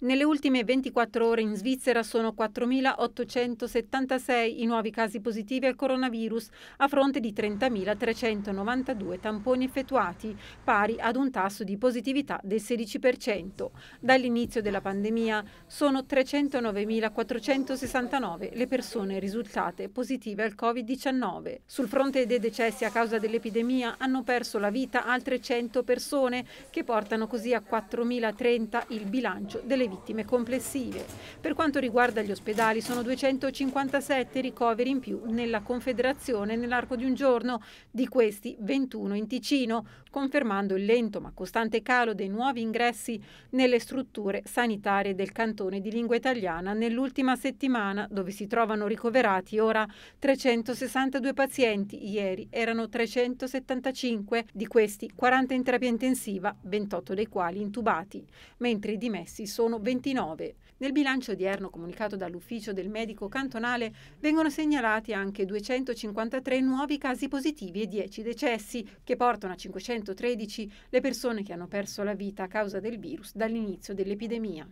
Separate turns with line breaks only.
Nelle ultime 24 ore in Svizzera sono 4.876 i nuovi casi positivi al coronavirus, a fronte di 30.392 tamponi effettuati, pari ad un tasso di positività del 16%. Dall'inizio della pandemia sono 309.469 le persone risultate positive al Covid-19. Sul fronte dei decessi a causa dell'epidemia hanno perso la vita altre 100 persone, che portano così a 4.030 il bilancio delle vittime complessive. Per quanto riguarda gli ospedali sono 257 ricoveri in più nella Confederazione nell'arco di un giorno, di questi 21 in Ticino, confermando il lento ma costante calo dei nuovi ingressi nelle strutture sanitarie del cantone di lingua italiana nell'ultima settimana, dove si trovano ricoverati ora 362 pazienti, ieri erano 375, di questi 40 in terapia intensiva, 28 dei quali intubati, mentre i dimessi sono 29. Nel bilancio odierno comunicato dall'ufficio del medico cantonale vengono segnalati anche 253 nuovi casi positivi e 10 decessi, che portano a 513 le persone che hanno perso la vita a causa del virus dall'inizio dell'epidemia.